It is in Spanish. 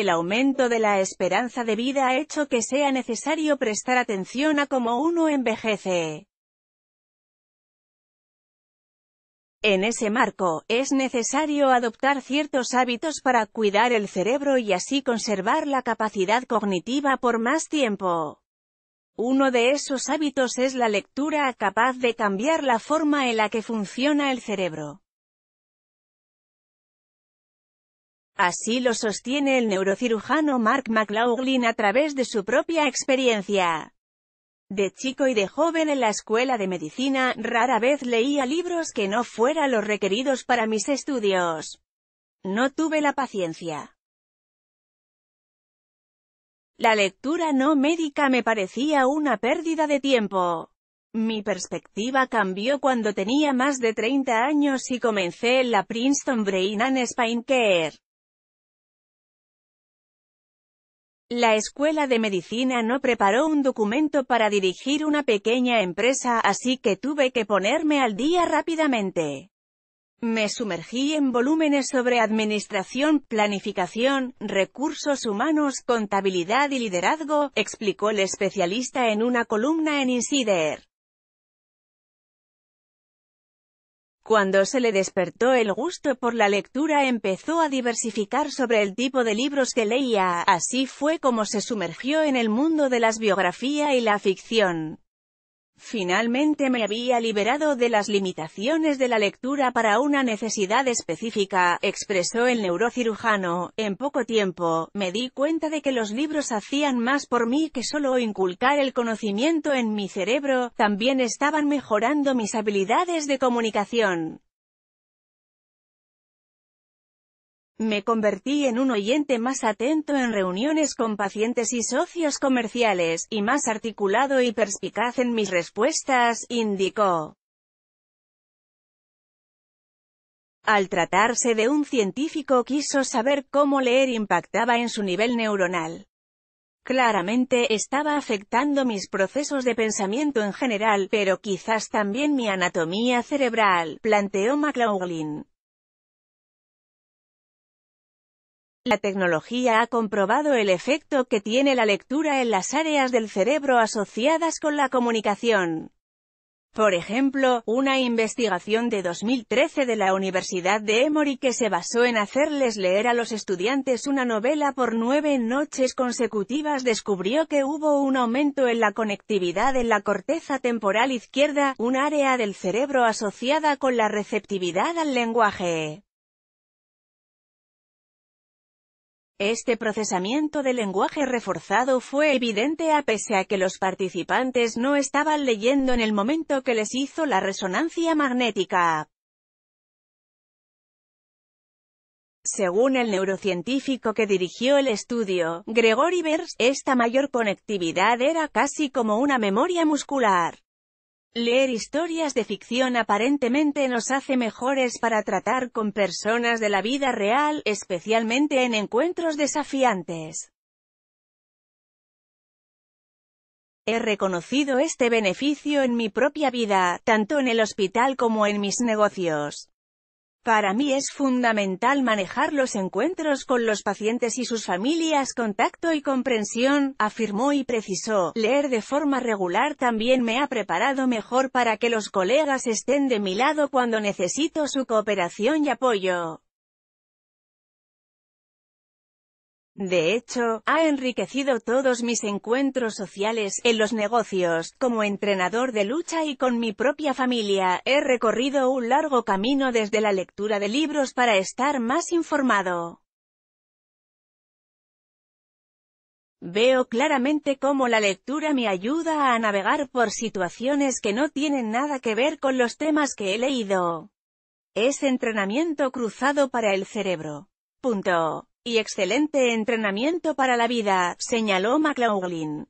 El aumento de la esperanza de vida ha hecho que sea necesario prestar atención a cómo uno envejece. En ese marco, es necesario adoptar ciertos hábitos para cuidar el cerebro y así conservar la capacidad cognitiva por más tiempo. Uno de esos hábitos es la lectura capaz de cambiar la forma en la que funciona el cerebro. Así lo sostiene el neurocirujano Mark McLaughlin a través de su propia experiencia. De chico y de joven en la escuela de medicina, rara vez leía libros que no fueran los requeridos para mis estudios. No tuve la paciencia. La lectura no médica me parecía una pérdida de tiempo. Mi perspectiva cambió cuando tenía más de 30 años y comencé la Princeton Brain and Spine Care. La Escuela de Medicina no preparó un documento para dirigir una pequeña empresa así que tuve que ponerme al día rápidamente. Me sumergí en volúmenes sobre administración, planificación, recursos humanos, contabilidad y liderazgo, explicó el especialista en una columna en Insider. Cuando se le despertó el gusto por la lectura empezó a diversificar sobre el tipo de libros que leía, así fue como se sumergió en el mundo de las biografía y la ficción. Finalmente me había liberado de las limitaciones de la lectura para una necesidad específica, expresó el neurocirujano. En poco tiempo, me di cuenta de que los libros hacían más por mí que solo inculcar el conocimiento en mi cerebro, también estaban mejorando mis habilidades de comunicación. Me convertí en un oyente más atento en reuniones con pacientes y socios comerciales, y más articulado y perspicaz en mis respuestas, indicó. Al tratarse de un científico quiso saber cómo leer impactaba en su nivel neuronal. Claramente estaba afectando mis procesos de pensamiento en general, pero quizás también mi anatomía cerebral, planteó McLaughlin. La tecnología ha comprobado el efecto que tiene la lectura en las áreas del cerebro asociadas con la comunicación. Por ejemplo, una investigación de 2013 de la Universidad de Emory que se basó en hacerles leer a los estudiantes una novela por nueve noches consecutivas descubrió que hubo un aumento en la conectividad en la corteza temporal izquierda, un área del cerebro asociada con la receptividad al lenguaje. Este procesamiento de lenguaje reforzado fue evidente a pesar a que los participantes no estaban leyendo en el momento que les hizo la resonancia magnética. Según el neurocientífico que dirigió el estudio, Gregory Bers, esta mayor conectividad era casi como una memoria muscular. Leer historias de ficción aparentemente nos hace mejores para tratar con personas de la vida real, especialmente en encuentros desafiantes. He reconocido este beneficio en mi propia vida, tanto en el hospital como en mis negocios. Para mí es fundamental manejar los encuentros con los pacientes y sus familias con tacto y comprensión, afirmó y precisó. Leer de forma regular también me ha preparado mejor para que los colegas estén de mi lado cuando necesito su cooperación y apoyo. De hecho, ha enriquecido todos mis encuentros sociales, en los negocios, como entrenador de lucha y con mi propia familia, he recorrido un largo camino desde la lectura de libros para estar más informado. Veo claramente cómo la lectura me ayuda a navegar por situaciones que no tienen nada que ver con los temas que he leído. Es entrenamiento cruzado para el cerebro. Punto y excelente entrenamiento para la vida, señaló McLaughlin.